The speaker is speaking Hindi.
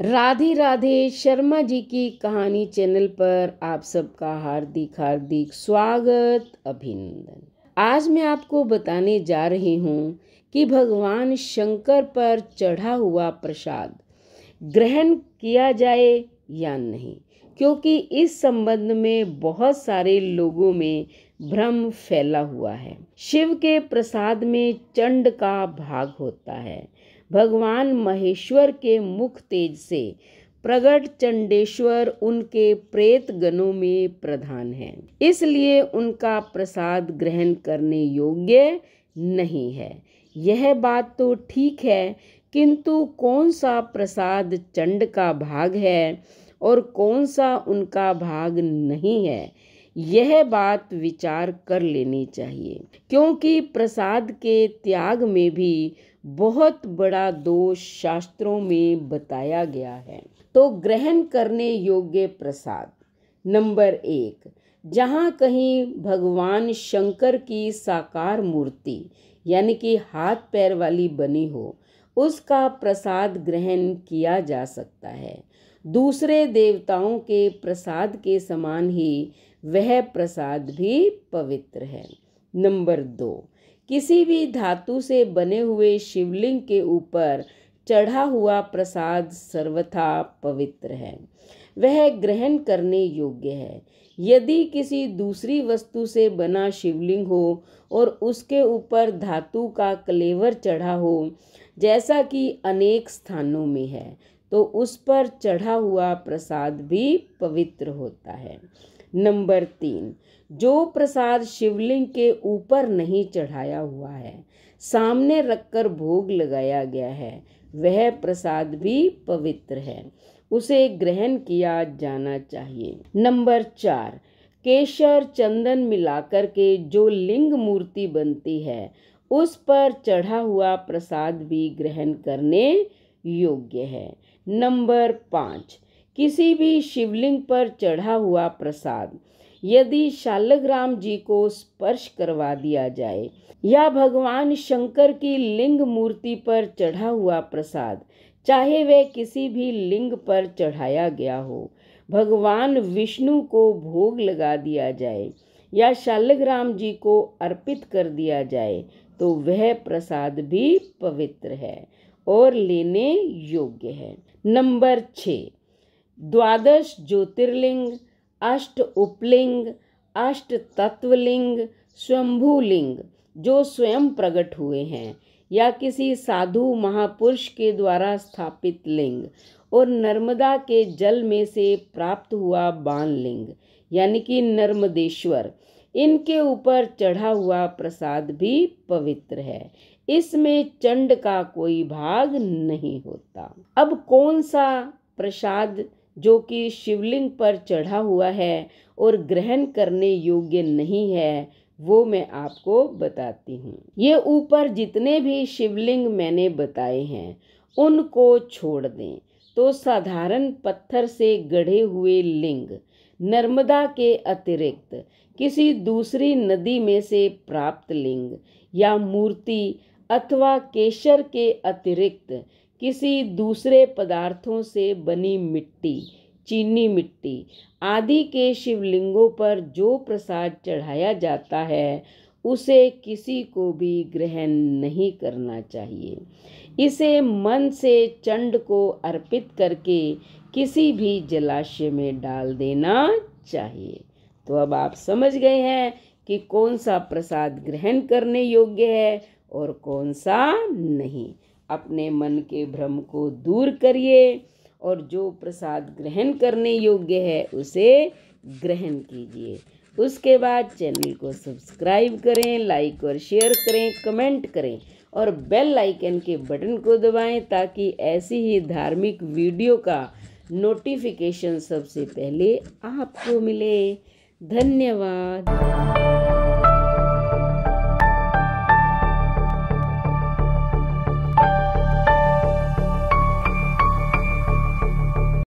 राधे राधे शर्मा जी की कहानी चैनल पर आप सबका हार्दिक हार्दिक स्वागत अभिनंदन आज मैं आपको बताने जा रही हूँ कि भगवान शंकर पर चढ़ा हुआ प्रसाद ग्रहण किया जाए या नहीं क्योंकि इस संबंध में बहुत सारे लोगों में भ्रम फैला हुआ है शिव के प्रसाद में चंड का भाग होता है भगवान महेश्वर के मुख तेज से प्रगट चंडेश्वर उनके प्रेत गणों में प्रधान है इसलिए उनका प्रसाद ग्रहण करने योग्य नहीं है यह बात तो ठीक है किंतु कौन सा प्रसाद चंड का भाग है और कौन सा उनका भाग नहीं है यह बात विचार कर लेनी चाहिए क्योंकि प्रसाद के त्याग में भी बहुत बड़ा दोष शास्त्रों में बताया गया है तो ग्रहण करने योग्य प्रसाद नंबर एक जहाँ कहीं भगवान शंकर की साकार मूर्ति यानी कि हाथ पैर वाली बनी हो उसका प्रसाद ग्रहण किया जा सकता है दूसरे देवताओं के प्रसाद के समान ही वह प्रसाद भी पवित्र है नंबर दो किसी भी धातु से बने हुए शिवलिंग के ऊपर चढ़ा हुआ प्रसाद सर्वथा पवित्र है वह ग्रहण करने योग्य है यदि किसी दूसरी वस्तु से बना शिवलिंग हो और उसके ऊपर धातु का कलेवर चढ़ा हो जैसा कि अनेक स्थानों में है तो उस पर चढ़ा हुआ प्रसाद भी पवित्र होता है नंबर तीन जो प्रसाद शिवलिंग के ऊपर नहीं चढ़ाया हुआ है सामने रखकर भोग लगाया गया है वह प्रसाद भी पवित्र है उसे ग्रहण किया जाना चाहिए नंबर चार केशर चंदन मिलाकर के जो लिंग मूर्ति बनती है उस पर चढ़ा हुआ प्रसाद भी ग्रहण करने योग्य है नंबर पाँच किसी भी शिवलिंग पर चढ़ा हुआ प्रसाद यदि शालग्राम जी को स्पर्श करवा दिया जाए या भगवान शंकर की लिंग मूर्ति पर चढ़ा हुआ प्रसाद चाहे वह किसी भी लिंग पर चढ़ाया गया हो भगवान विष्णु को भोग लगा दिया जाए या शालग्राम जी को अर्पित कर दिया जाए तो वह प्रसाद भी पवित्र है और लेने योग्य है नंबर छः द्वादश ज्योतिर्लिंग अष्ट उपलिंग अष्ट तत्वलिंग स्वयंभूलिंग जो स्वयं प्रकट हुए हैं या किसी साधु महापुरुष के द्वारा स्थापित लिंग और नर्मदा के जल में से प्राप्त हुआ बाण लिंग यानी कि नर्मदेश्वर इनके ऊपर चढ़ा हुआ प्रसाद भी पवित्र है इसमें चंड का कोई भाग नहीं होता अब कौन सा प्रसाद जो कि शिवलिंग पर चढ़ा हुआ है और ग्रहण करने योग्य नहीं है वो मैं आपको बताती हूँ ये ऊपर जितने भी शिवलिंग मैंने बताए हैं उनको छोड़ दें तो साधारण पत्थर से गढ़े हुए लिंग नर्मदा के अतिरिक्त किसी दूसरी नदी में से प्राप्त लिंग या मूर्ति अथवा केशर के अतिरिक्त किसी दूसरे पदार्थों से बनी मिट्टी चीनी मिट्टी आदि के शिवलिंगों पर जो प्रसाद चढ़ाया जाता है उसे किसी को भी ग्रहण नहीं करना चाहिए इसे मन से चंड को अर्पित करके किसी भी जलाशय में डाल देना चाहिए तो अब आप समझ गए हैं कि कौन सा प्रसाद ग्रहण करने योग्य है और कौन सा नहीं अपने मन के भ्रम को दूर करिए और जो प्रसाद ग्रहण करने योग्य है उसे ग्रहण कीजिए उसके बाद चैनल को सब्सक्राइब करें लाइक और शेयर करें कमेंट करें और बेल आइकन के बटन को दबाएं ताकि ऐसी ही धार्मिक वीडियो का नोटिफिकेशन सबसे पहले आपको मिले धन्यवाद